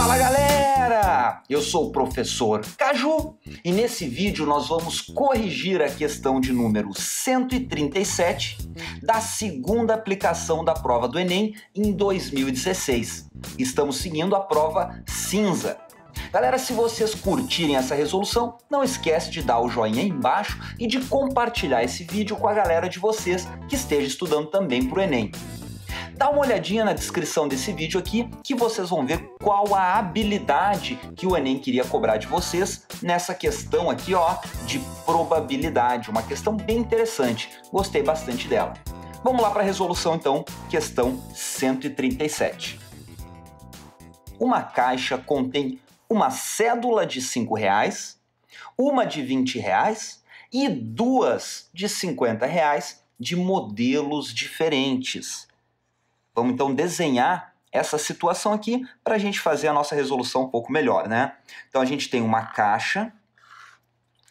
Fala galera! Eu sou o professor Caju e nesse vídeo nós vamos corrigir a questão de número 137 da segunda aplicação da prova do Enem em 2016. Estamos seguindo a prova cinza. Galera, se vocês curtirem essa resolução, não esquece de dar o joinha aí embaixo e de compartilhar esse vídeo com a galera de vocês que esteja estudando também para o Enem. Dá uma olhadinha na descrição desse vídeo aqui que vocês vão ver qual a habilidade que o Enem queria cobrar de vocês nessa questão aqui ó de probabilidade, uma questão bem interessante, gostei bastante dela. Vamos lá para a resolução então, questão 137. Uma caixa contém uma cédula de R$ reais, uma de R$ reais e duas de R$ reais de modelos diferentes. Vamos então desenhar essa situação aqui para a gente fazer a nossa resolução um pouco melhor, né? Então a gente tem uma caixa.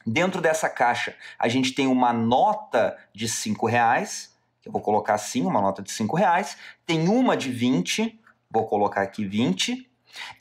Dentro dessa caixa a gente tem uma nota de cinco reais. Que eu vou colocar assim, uma nota de cinco reais. Tem uma de 20, vou colocar aqui 20.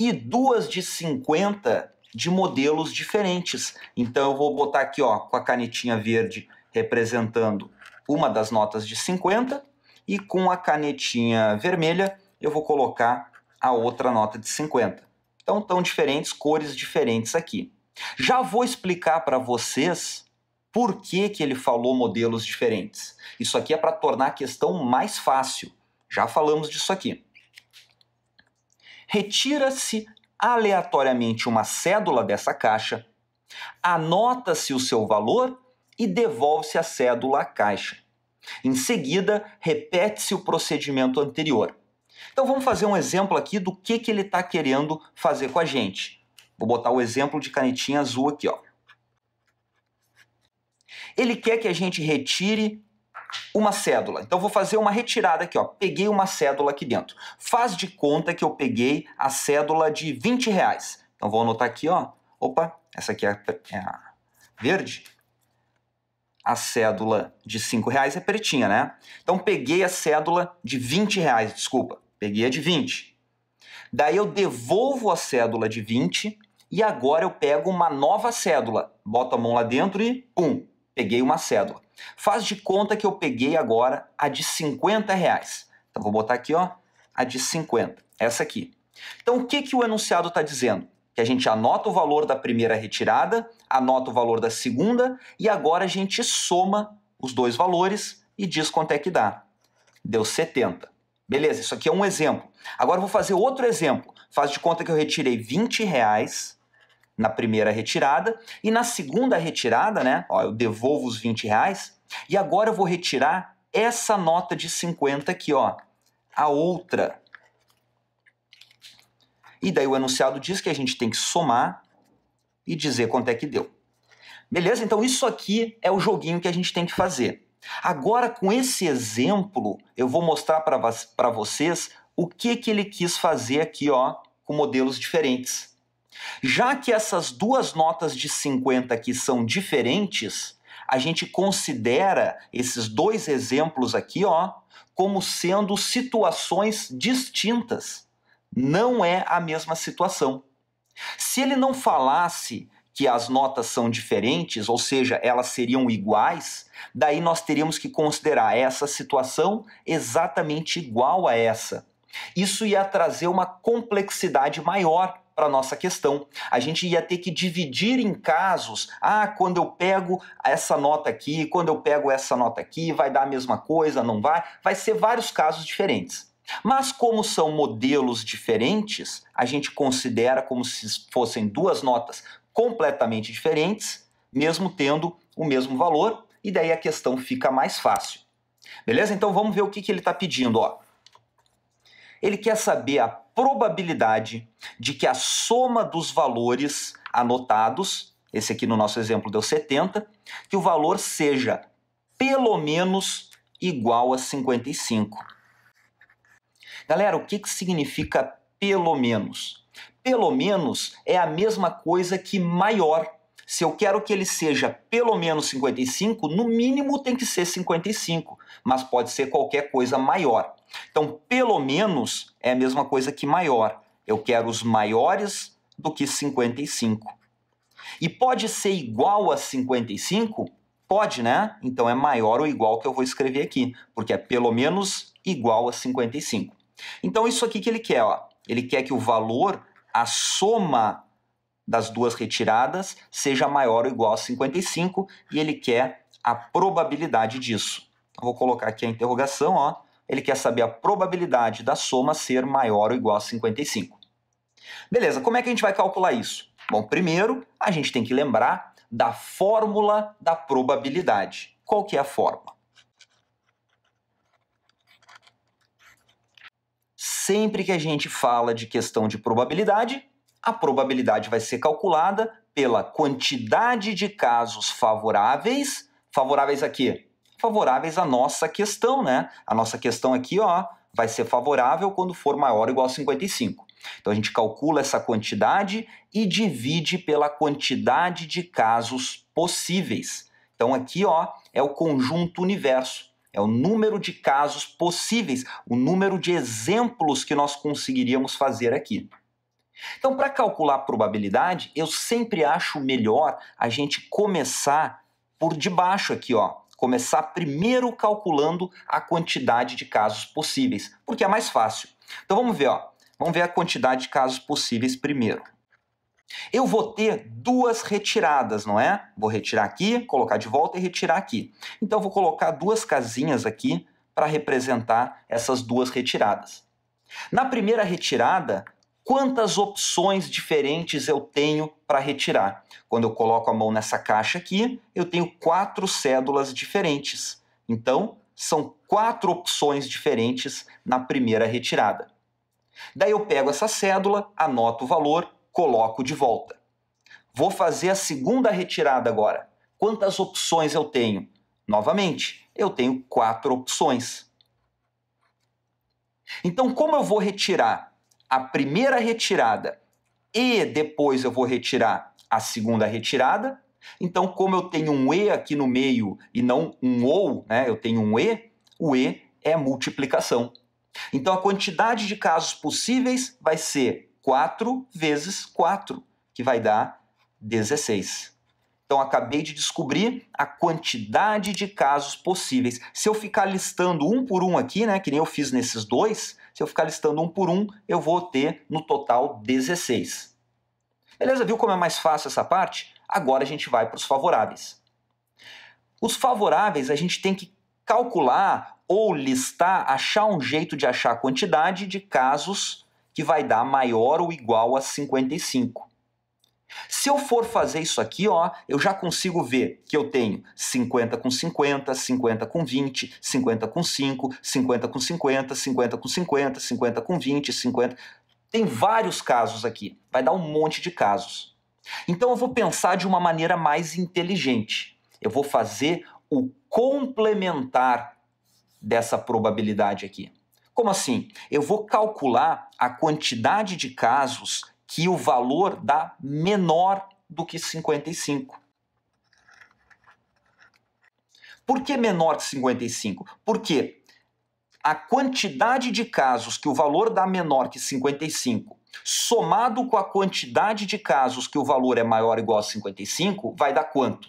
E duas de 50 de modelos diferentes. Então eu vou botar aqui ó, com a canetinha verde representando uma das notas de 50 e com a canetinha vermelha eu vou colocar a outra nota de 50. Então, tão diferentes, cores diferentes aqui. Já vou explicar para vocês por que, que ele falou modelos diferentes. Isso aqui é para tornar a questão mais fácil. Já falamos disso aqui. Retira-se aleatoriamente uma cédula dessa caixa, anota-se o seu valor e devolve-se a cédula à caixa. Em seguida, repete-se o procedimento anterior. Então vamos fazer um exemplo aqui do que, que ele está querendo fazer com a gente. Vou botar o exemplo de canetinha azul aqui. Ó. Ele quer que a gente retire uma cédula. Então vou fazer uma retirada aqui. Ó. Peguei uma cédula aqui dentro. Faz de conta que eu peguei a cédula de 20 reais. Então vou anotar aqui. ó. Opa, essa aqui é a é verde a cédula de 5 reais é pretinha, né? Então peguei a cédula de 20 reais, desculpa, peguei a de 20. Daí eu devolvo a cédula de 20 e agora eu pego uma nova cédula, boto a mão lá dentro e pum, peguei uma cédula. Faz de conta que eu peguei agora a de 50 reais. Então vou botar aqui ó, a de 50, essa aqui. Então o que, que o enunciado está dizendo? que a gente anota o valor da primeira retirada, anota o valor da segunda e agora a gente soma os dois valores e diz quanto é que dá. Deu 70. Beleza, isso aqui é um exemplo. Agora eu vou fazer outro exemplo. Faz de conta que eu retirei 20 reais na primeira retirada e na segunda retirada, né? Ó, eu devolvo os 20 reais e agora eu vou retirar essa nota de 50 aqui, ó, a outra e daí o enunciado diz que a gente tem que somar e dizer quanto é que deu. Beleza? Então isso aqui é o joguinho que a gente tem que fazer. Agora, com esse exemplo, eu vou mostrar para vocês o que, que ele quis fazer aqui ó, com modelos diferentes. Já que essas duas notas de 50 aqui são diferentes, a gente considera esses dois exemplos aqui ó, como sendo situações distintas não é a mesma situação. Se ele não falasse que as notas são diferentes, ou seja, elas seriam iguais, daí nós teríamos que considerar essa situação exatamente igual a essa. Isso ia trazer uma complexidade maior para nossa questão. A gente ia ter que dividir em casos. Ah, quando eu pego essa nota aqui, quando eu pego essa nota aqui, vai dar a mesma coisa, não vai? Vai ser vários casos diferentes. Mas, como são modelos diferentes, a gente considera como se fossem duas notas completamente diferentes, mesmo tendo o mesmo valor, e daí a questão fica mais fácil. Beleza? Então vamos ver o que, que ele está pedindo. Ó. Ele quer saber a probabilidade de que a soma dos valores anotados, esse aqui no nosso exemplo deu 70, que o valor seja pelo menos igual a 55. Galera, o que, que significa pelo menos? Pelo menos é a mesma coisa que maior. Se eu quero que ele seja pelo menos 55, no mínimo tem que ser 55, mas pode ser qualquer coisa maior. Então, pelo menos é a mesma coisa que maior. Eu quero os maiores do que 55. E pode ser igual a 55? Pode, né? Então é maior ou igual que eu vou escrever aqui, porque é pelo menos igual a 55. Então, isso aqui que ele quer, ó. ele quer que o valor, a soma das duas retiradas, seja maior ou igual a 55 e ele quer a probabilidade disso. Eu vou colocar aqui a interrogação, ó. ele quer saber a probabilidade da soma ser maior ou igual a 55. Beleza, como é que a gente vai calcular isso? Bom, primeiro a gente tem que lembrar da fórmula da probabilidade. Qual que é a fórmula? Sempre que a gente fala de questão de probabilidade, a probabilidade vai ser calculada pela quantidade de casos favoráveis, favoráveis aqui, favoráveis à nossa questão, né? A nossa questão aqui, ó, vai ser favorável quando for maior ou igual a 55. Então a gente calcula essa quantidade e divide pela quantidade de casos possíveis. Então aqui, ó, é o conjunto universo é o número de casos possíveis, o número de exemplos que nós conseguiríamos fazer aqui. Então, para calcular a probabilidade, eu sempre acho melhor a gente começar por debaixo aqui, ó. Começar primeiro calculando a quantidade de casos possíveis, porque é mais fácil. Então vamos ver, ó. Vamos ver a quantidade de casos possíveis primeiro. Eu vou ter duas retiradas, não é? Vou retirar aqui, colocar de volta e retirar aqui. Então, vou colocar duas casinhas aqui para representar essas duas retiradas. Na primeira retirada, quantas opções diferentes eu tenho para retirar? Quando eu coloco a mão nessa caixa aqui, eu tenho quatro cédulas diferentes. Então, são quatro opções diferentes na primeira retirada. Daí eu pego essa cédula, anoto o valor coloco de volta. Vou fazer a segunda retirada agora. Quantas opções eu tenho? Novamente, eu tenho quatro opções. Então, como eu vou retirar a primeira retirada e depois eu vou retirar a segunda retirada, então, como eu tenho um E aqui no meio e não um OU, né, eu tenho um E, o E é multiplicação. Então, a quantidade de casos possíveis vai ser 4 vezes 4, que vai dar 16. Então, acabei de descobrir a quantidade de casos possíveis. Se eu ficar listando um por um aqui, né, que nem eu fiz nesses dois, se eu ficar listando um por um, eu vou ter no total 16. Beleza, viu como é mais fácil essa parte? Agora a gente vai para os favoráveis. Os favoráveis a gente tem que calcular ou listar, achar um jeito de achar a quantidade de casos que vai dar maior ou igual a 55. Se eu for fazer isso aqui, ó, eu já consigo ver que eu tenho 50 com 50, 50 com 20, 50 com 5, 50 com 50, 50 com 50, 50 com 20, 50. Tem vários casos aqui, vai dar um monte de casos. Então eu vou pensar de uma maneira mais inteligente. Eu vou fazer o complementar dessa probabilidade aqui. Como assim? Eu vou calcular a quantidade de casos que o valor dá menor do que 55. Por que menor que 55? Porque a quantidade de casos que o valor dá menor que 55, somado com a quantidade de casos que o valor é maior ou igual a 55, vai dar quanto?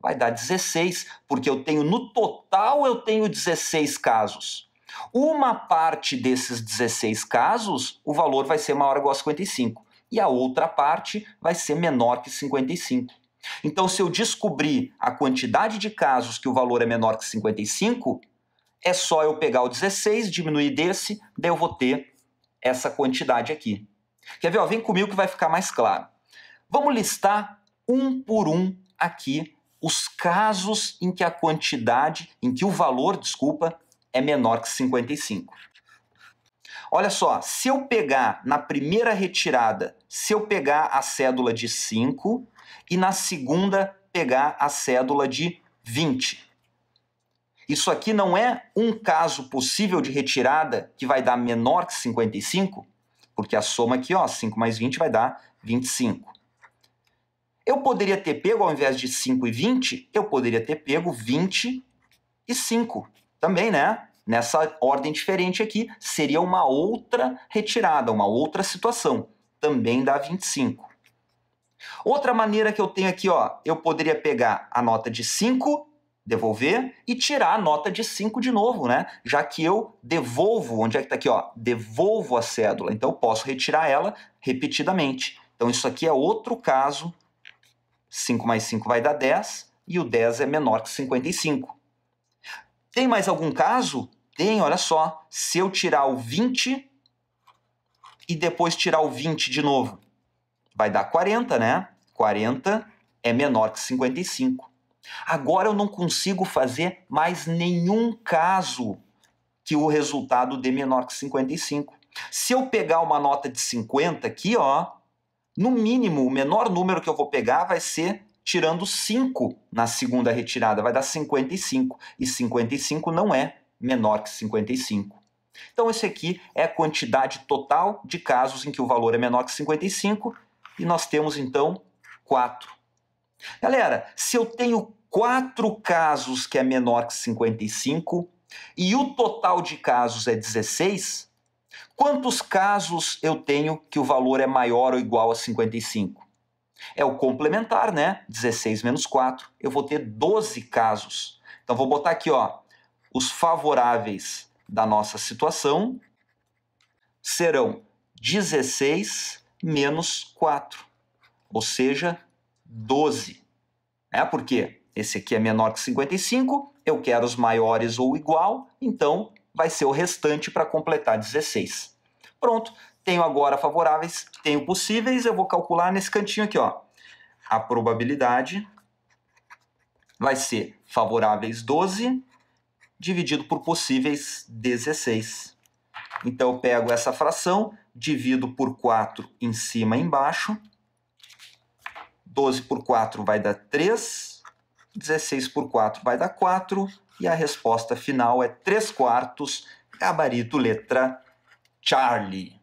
Vai dar 16, porque eu tenho no total eu tenho 16 casos. Uma parte desses 16 casos, o valor vai ser maior ou igual a 55, e a outra parte vai ser menor que 55. Então, se eu descobrir a quantidade de casos que o valor é menor que 55, é só eu pegar o 16, diminuir desse, daí eu vou ter essa quantidade aqui. Quer ver? Ó, vem comigo que vai ficar mais claro. Vamos listar um por um aqui os casos em que a quantidade, em que o valor, desculpa, é menor que 55. Olha só, se eu pegar na primeira retirada, se eu pegar a cédula de 5 e na segunda pegar a cédula de 20. Isso aqui não é um caso possível de retirada que vai dar menor que 55, porque a soma aqui, ó, 5 mais 20 vai dar 25. Eu poderia ter pego, ao invés de 5 e 20, eu poderia ter pego 20 e 5 também, né? Nessa ordem diferente aqui, seria uma outra retirada, uma outra situação. Também dá 25. Outra maneira que eu tenho aqui, ó, eu poderia pegar a nota de 5, devolver e tirar a nota de 5 de novo, né? Já que eu devolvo, onde é que está aqui, ó? Devolvo a cédula. Então eu posso retirar ela repetidamente. Então isso aqui é outro caso. 5 mais 5 vai dar 10 e o 10 é menor que 55. Tem mais algum caso? Tem, olha só. Se eu tirar o 20 e depois tirar o 20 de novo, vai dar 40, né? 40 é menor que 55. Agora eu não consigo fazer mais nenhum caso que o resultado dê menor que 55. Se eu pegar uma nota de 50 aqui, ó, no mínimo, o menor número que eu vou pegar vai ser tirando 5 na segunda retirada, vai dar 55. E 55 não é menor que 55. Então, esse aqui é a quantidade total de casos em que o valor é menor que 55 e nós temos então 4. Galera, se eu tenho 4 casos que é menor que 55 e o total de casos é 16, quantos casos eu tenho que o valor é maior ou igual a 55? É o complementar, né? 16 menos 4, eu vou ter 12 casos. Então vou botar aqui, ó, os favoráveis da nossa situação serão 16 menos 4, ou seja, 12. É porque esse aqui é menor que 55, eu quero os maiores ou igual, então vai ser o restante para completar 16. Pronto, tenho agora favoráveis, tenho possíveis, eu vou calcular nesse cantinho aqui, ó. A probabilidade vai ser favoráveis 12 dividido por possíveis 16. Então eu pego essa fração, divido por 4 em cima e embaixo. 12 por 4 vai dar 3, 16 por 4 vai dar 4, e a resposta final é 3 quartos, gabarito letra Charlie.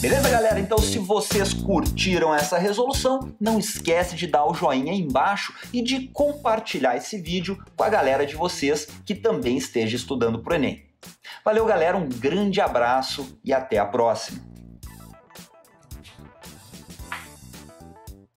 Beleza, galera? Então, se vocês curtiram essa resolução, não esquece de dar o joinha aí embaixo e de compartilhar esse vídeo com a galera de vocês que também esteja estudando para o Enem. Valeu, galera, um grande abraço e até a próxima!